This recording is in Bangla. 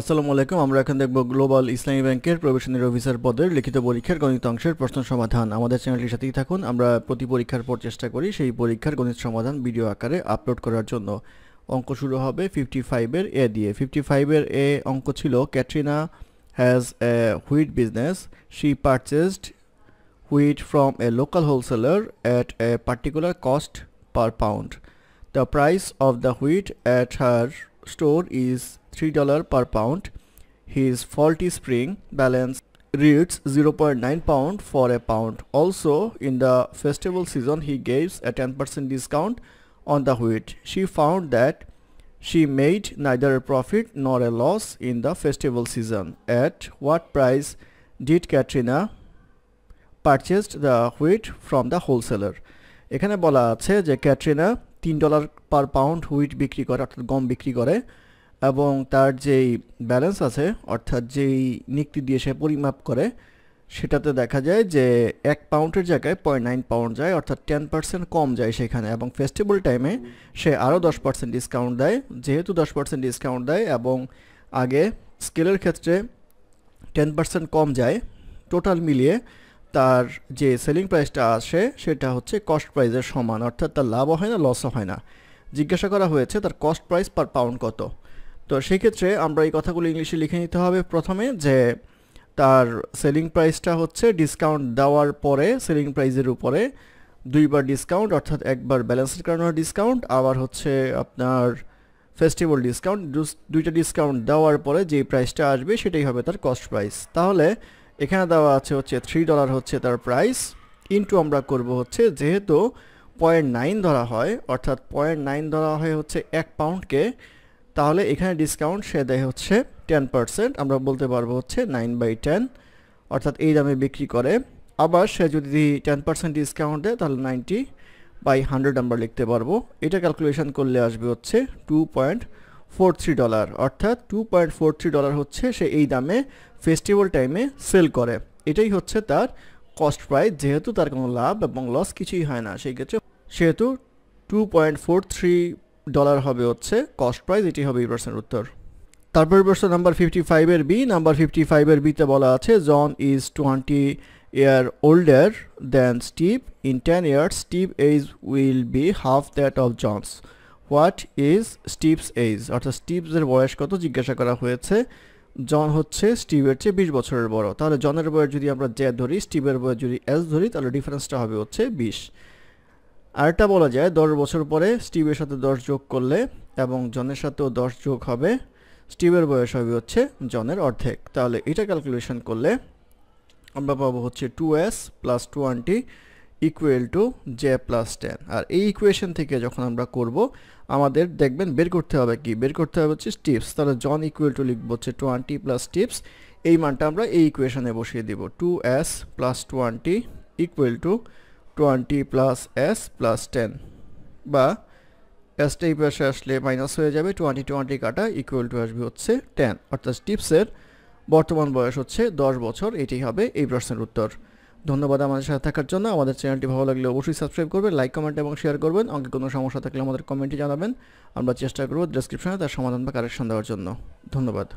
আসসালামু আলাইকুম আমরা এখন দেখব গ্লোবাল ইসলামী ব্যাংকের প্রবেশনের অফিসার পদের লিখিত পরীক্ষার গণিত অংশের প্রশ্ন সমাধান আমাদের চ্যানেলটির সাথেই থাকুন আমরা প্রতি পরীক্ষার পর চেষ্টা করি সেই পরীক্ষার গণিত সমাধান ভিডিও আকারে আপলোড করার জন্য অঙ্ক শুরু হবে ফিফটি ফাইভের এ দিয়ে ফিফটি ফাইভের এ অঙ্ক ছিল Katrina has a wheat business she purchased wheat from a local wholesaler at a particular cost per pound the price of the wheat at her store is $3 per pound. His faulty spring balance reads 0.9 pound for a pound. Also, in the festival season, he gives a 10% discount on the wheat. She found that she made neither a profit nor a loss in the festival season. At what price did Katrina purchased the wheat from the wholesaler? এখানে বলা আছে যে ক্যাটরিনা তিন ডলার পার পাউন্ড হুইট বিক্রি করে অর্থাৎ গম বিক্রি করে এবং তার যেই ব্যালেন্স আছে অর্থাৎ যেই নিক্তি দিয়ে সে পরিমাপ করে সেটাতে দেখা যায় যে এক পাউন্ডের জায়গায় পয়েন্ট নাইন পাউন্ড যায় অর্থাৎ টেন পার্সেন্ট কম যায় সেখানে এবং ফেস্টিভ্যাল টাইমে সে আরও দশ পার্সেন্ট ডিসকাউন্ট দেয় যেহেতু দশ পার্সেন্ট ডিসকাউন্ট দেয় এবং আগে স্কেলের ক্ষেত্রে টেন পার্সেন্ট কম যায় টোটাল মিলিয়ে তার যে সেলিং প্রাইসটা আসে সেটা হচ্ছে কস্ট প্রাইসের সমান অর্থাৎ তার লাভও হয় না লসও হয় না জিজ্ঞাসা করা হয়েছে তার কস্ট প্রাইস পার পাউন্ড কত তো সেক্ষেত্রে আমরা এই কথাগুলো ইংলিশে লিখে নিতে হবে প্রথমে যে তার সেলিং প্রাইসটা হচ্ছে ডিসকাউন্ট দেওয়ার পরে সেলিং প্রাইসের উপরে দুইবার ডিসকাউন্ট অর্থাৎ একবার ব্যালেন্সের কারণে ডিসকাউন্ট আবার হচ্ছে আপনার ফেস্টিভ্যাল ডিসকাউন্ট দুইটা ডিসকাউন্ট দেওয়ার পরে যে প্রাইসটা আসবে সেটাই হবে তার কস্ট প্রাইস তাহলে এখানে দেওয়া আছে হচ্ছে থ্রি ডলার হচ্ছে তার প্রাইস ইন্টু আমরা করব হচ্ছে যেহেতু পয়েন্ট নাইন ধরা হয় অর্থাৎ পয়েন্ট নাইন ধরা হয় হচ্ছে এক পাউন্ডকে তাহলে এখানে ডিসকাউন্ট সে দেয় হচ্ছে টেন পারসেন্ট আমরা বলতে পারবো হচ্ছে নাইন বাই টেন অর্থাৎ এই দামে বিক্রি করে আবার সে যদি টেন পার্সেন্ট ডিসকাউন্ট দেয় তাহলে নাইনটি বাই হান্ড্রেড আমরা লিখতে পারবো এটা ক্যালকুলেশন করলে আসবে হচ্ছে two point four three dollar অর্থাৎ two point four three dollar হচ্ছে সে এই দামে ফেস্টিভ্যাল টাইমে সেল করে এটাই হচ্ছে তার কস্ট প্রাইস যেহেতু তার কোনো লাভ এবং লস কিছুই হয় না সেই ক্ষেত্রে সেহেতু two point four three dollar হবে হচ্ছে কস্ট প্রাইস এটি হবে এই প্রশ্নের উত্তর তারপর প্রশ্ন নাম্বার ফিফটি ফাইভের বি নাম্বার ফিফটি ফাইভের বিতে বলা আছে John is twenty year older than Steve in ten years Steve age will be half that of John's what is Steve's age অর্থাৎ স্টিভসের বয়স কত জিজ্ঞাসা করা হয়েছে জন হচ্ছে স্টিভের চেয়ে বিশ বছরের বড় তাহলে জনের বয়স যদি আমরা জে ধরি স্টিভের বয়স যদি এস ধরি তাহলে ডিফারেন্সটা হবে হচ্ছে বিশ আরেকটা বলা যায় দশ বছর পরে স্টিভের সাথে দশ যোগ করলে এবং জনের সাথেও দশ যোগ হবে স্টিভের বয়স হবে হচ্ছে জনের অর্ধেক তাহলে এটা ক্যালকুলেশন করলে আমরা পাবো হচ্ছে two s plus twenty equal to j plus ten আর এই ইকুয়েশন থেকে যখন আমরা করব আমাদের দেখবেন বের করতে হবে কি বের করতে হবে হচ্ছে টিপস তাহলে জন ইকুয়েল টু লিখব হচ্ছে টোয়েন্টি প্লাস টিপস এই মানটা আমরা এই ইকুয়েশনে বসিয়ে দিব two s plus twenty equal to twenty plus s plus ten বা এসটা এই পাশে আসলে মাইনাস হয়ে যাবে টোয়েন্টি টোয়েন্টি কাটা ইকুয়াল টু আসবে হচ্ছে টেন অর্থাৎ টিপসের বর্তমান বয়স হচ্ছে দশ বছর এটি হবে এই প্রশ্নের উত্তর ধন্যবাদ আমাদের সাথে থাকার জন্য আমাদের চ্যানেলটি ভালো লাগলে অবশ্যই সাবস্ক্রাইব করবেন লাইক কমেন্ট এবং শেয়ার করবেন অঙ্কে কোনো সমস্যা থাকলে আমাদের কমেন্টে জানাবেন আমরা চেষ্টা করব ডেসক্রিপশনে তার সমাধান বা কারেকশন দেওয়ার জন্য ধন্যবাদ